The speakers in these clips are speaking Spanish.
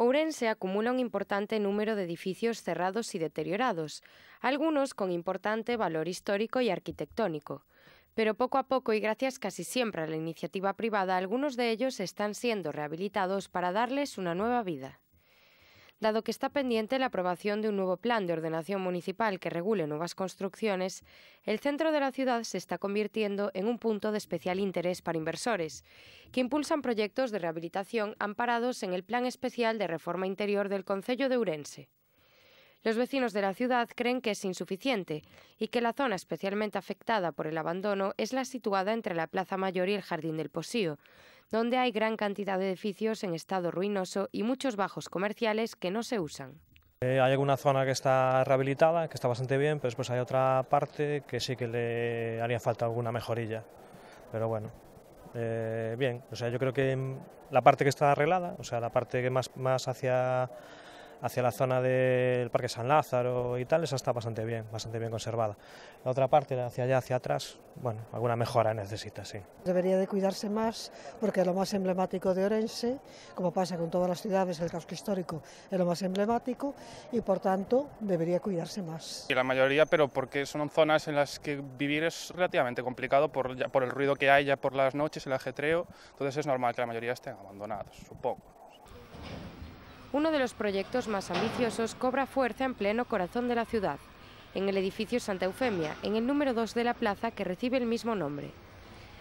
Ourense acumula un importante número de edificios cerrados y deteriorados, algunos con importante valor histórico y arquitectónico. Pero poco a poco y gracias casi siempre a la iniciativa privada, algunos de ellos están siendo rehabilitados para darles una nueva vida dado que está pendiente la aprobación de un nuevo plan de ordenación municipal que regule nuevas construcciones, el centro de la ciudad se está convirtiendo en un punto de especial interés para inversores, que impulsan proyectos de rehabilitación amparados en el Plan Especial de Reforma Interior del Concello de Urense. Los vecinos de la ciudad creen que es insuficiente y que la zona especialmente afectada por el abandono es la situada entre la Plaza Mayor y el Jardín del Posío, donde hay gran cantidad de edificios en estado ruinoso y muchos bajos comerciales que no se usan. Eh, hay alguna zona que está rehabilitada, que está bastante bien, pero después hay otra parte que sí que le haría falta alguna mejorilla. Pero bueno, eh, bien, o sea, yo creo que mm, la parte que está arreglada, o sea, la parte que más, más hacia hacia la zona del Parque San Lázaro y tal, esa está bastante bien, bastante bien conservada. La otra parte, hacia allá, hacia atrás, bueno, alguna mejora necesita, sí. Debería de cuidarse más porque es lo más emblemático de Orense, como pasa con todas las ciudades, el casco histórico es lo más emblemático y por tanto debería cuidarse más. Y la mayoría, pero porque son zonas en las que vivir es relativamente complicado por, por el ruido que hay ya por las noches, el ajetreo, entonces es normal que la mayoría estén abandonados, supongo. Uno de los proyectos más ambiciosos cobra fuerza en pleno corazón de la ciudad, en el edificio Santa Eufemia, en el número 2 de la plaza que recibe el mismo nombre.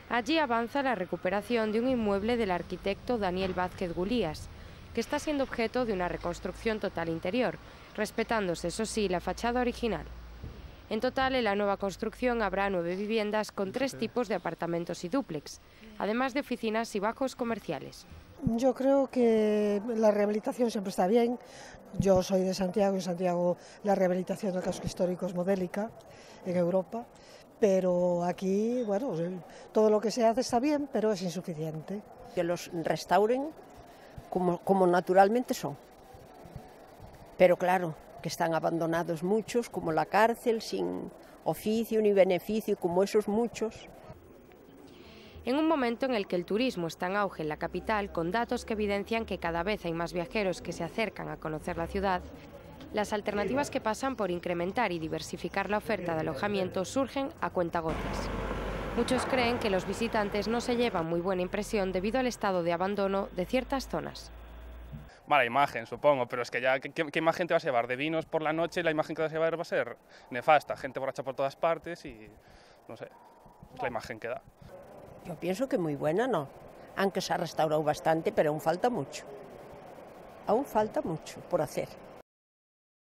Allí avanza la recuperación de un inmueble del arquitecto Daniel Vázquez Gulías, que está siendo objeto de una reconstrucción total interior, respetándose, eso sí, la fachada original. En total, en la nueva construcción habrá nueve viviendas con tres tipos de apartamentos y dúplex, además de oficinas y bajos comerciales. Yo creo que la rehabilitación siempre está bien. Yo soy de Santiago y en Santiago la rehabilitación de casco histórico es modélica en Europa, pero aquí, bueno, todo lo que se hace está bien, pero es insuficiente. Que los restauren como, como naturalmente son. Pero claro, que están abandonados muchos, como la cárcel, sin oficio ni beneficio, como esos muchos en un momento en el que el turismo está en auge en la capital, con datos que evidencian que cada vez hay más viajeros que se acercan a conocer la ciudad, las alternativas que pasan por incrementar y diversificar la oferta de alojamiento surgen a cuentagotas. Muchos creen que los visitantes no se llevan muy buena impresión debido al estado de abandono de ciertas zonas mala imagen, supongo, pero es que ya, ¿qué, imagen te vas a llevar? De vinos por la noche, la imagen que vas a llevar va a ser nefasta, gente borracha por todas partes y no sé, es la imagen que da. Yo pienso que muy buena no, aunque se ha restaurado bastante, pero aún falta mucho. Aún falta mucho por hacer.